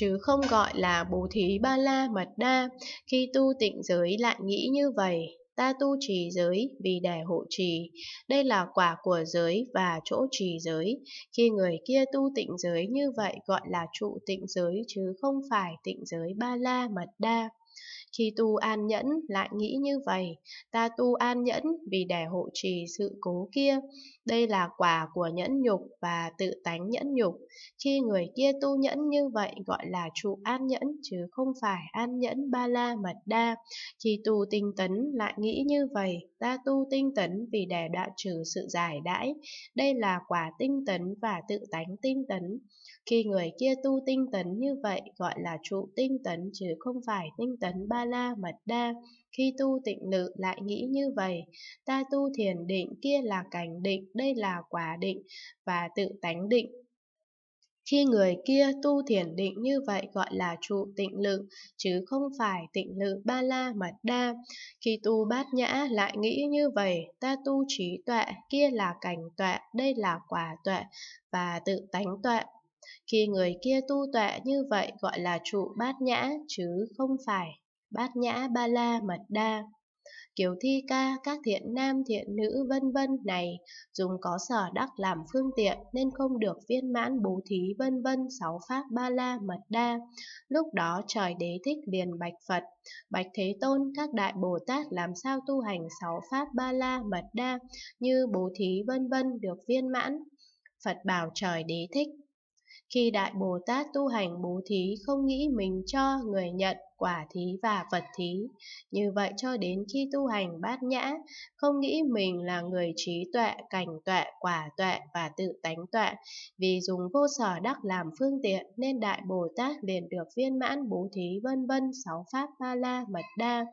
chứ không gọi là bố thí ba la mật đa. Khi tu tịnh giới lại nghĩ như vậy, ta tu trì giới vì để hộ trì. Đây là quả của giới và chỗ trì giới. Khi người kia tu tịnh giới như vậy gọi là trụ tịnh giới chứ không phải tịnh giới ba la mật đa. Khi tu an nhẫn lại nghĩ như vậy, ta tu an nhẫn vì để hộ trì sự cố kia. Đây là quả của nhẫn nhục và tự tánh nhẫn nhục. Khi người kia tu nhẫn như vậy gọi là trụ an nhẫn chứ không phải an nhẫn ba la mật đa. Khi tu tinh tấn lại nghĩ như vậy, ta tu tinh tấn vì để đoạn trừ sự giải đãi. Đây là quả tinh tấn và tự tánh tinh tấn. Khi người kia tu tinh tấn như vậy gọi là trụ tinh tấn chứ không phải tinh tấn ba la mật đa, khi tu tịnh lự lại nghĩ như vậy, ta tu thiền định kia là cảnh định, đây là quả định và tự tánh định. Khi người kia tu thiền định như vậy gọi là trụ tịnh lự, chứ không phải tịnh lự ba la mật đa. Khi tu bát nhã lại nghĩ như vậy, ta tu trí tuệ, kia là cảnh tuệ, đây là quả tuệ và tự tánh tuệ. Khi người kia tu tuệ như vậy gọi là trụ bát nhã, chứ không phải bát nhã ba la mật đa. Kiểu thi ca các thiện nam thiện nữ vân vân này dùng có sở đắc làm phương tiện nên không được viên mãn bố thí vân vân sáu pháp ba la mật đa. Lúc đó trời đế thích liền bạch Phật, bạch Thế Tôn các đại Bồ Tát làm sao tu hành sáu pháp ba la mật đa như bố thí vân vân được viên mãn. Phật bảo trời đế thích khi Đại Bồ Tát tu hành bố thí không nghĩ mình cho người nhận quả thí và vật thí. Như vậy cho đến khi tu hành bát nhã, không nghĩ mình là người trí tuệ, cảnh tuệ, quả tuệ và tự tánh tuệ. Vì dùng vô sở đắc làm phương tiện nên Đại Bồ Tát liền được viên mãn bố thí vân vân sáu pháp ba la mật đa.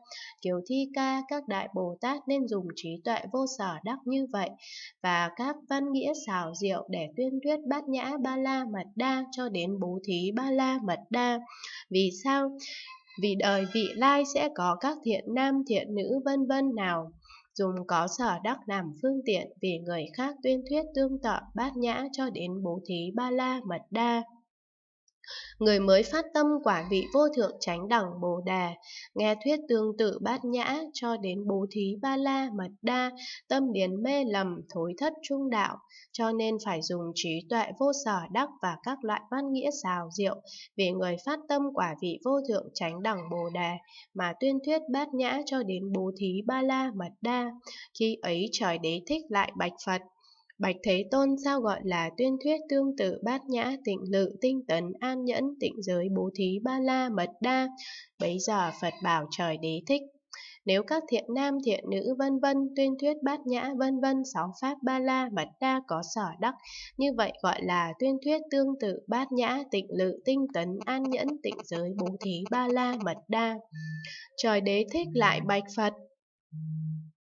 Kiều thi ca các Đại Bồ Tát nên dùng trí tuệ vô sở đắc như vậy và các văn nghĩa xảo diệu để tuyên thuyết bát nhã ba la mật đa cho đến bố thí ba la mật đa. Vì sao? vì đời vị lai sẽ có các thiện nam thiện nữ vân vân nào dùng có sở đắc làm phương tiện vì người khác tuyên thuyết tương tự bát nhã cho đến bố thí ba la mật đa người mới phát tâm quả vị vô thượng chánh đẳng bồ đà nghe thuyết tương tự bát nhã cho đến bố thí ba la mật đa tâm điền mê lầm thối thất trung đạo cho nên phải dùng trí tuệ vô sở đắc và các loại văn nghĩa xào diệu vì người phát tâm quả vị vô thượng chánh đẳng bồ đà mà tuyên thuyết bát nhã cho đến bố thí ba la mật đa khi ấy trời đế thích lại bạch phật Bạch Thế Tôn sao gọi là tuyên thuyết tương tự bát nhã tịnh lự tinh tấn an nhẫn tịnh giới bố thí ba la mật đa. Bấy giờ Phật bảo trời đế thích. Nếu các thiện nam thiện nữ vân vân tuyên thuyết bát nhã vân vân sáu pháp ba la mật đa có sở đắc, như vậy gọi là tuyên thuyết tương tự bát nhã tịnh lự tinh tấn an nhẫn tịnh giới bố thí ba la mật đa. Trời đế thích lại bạch Phật.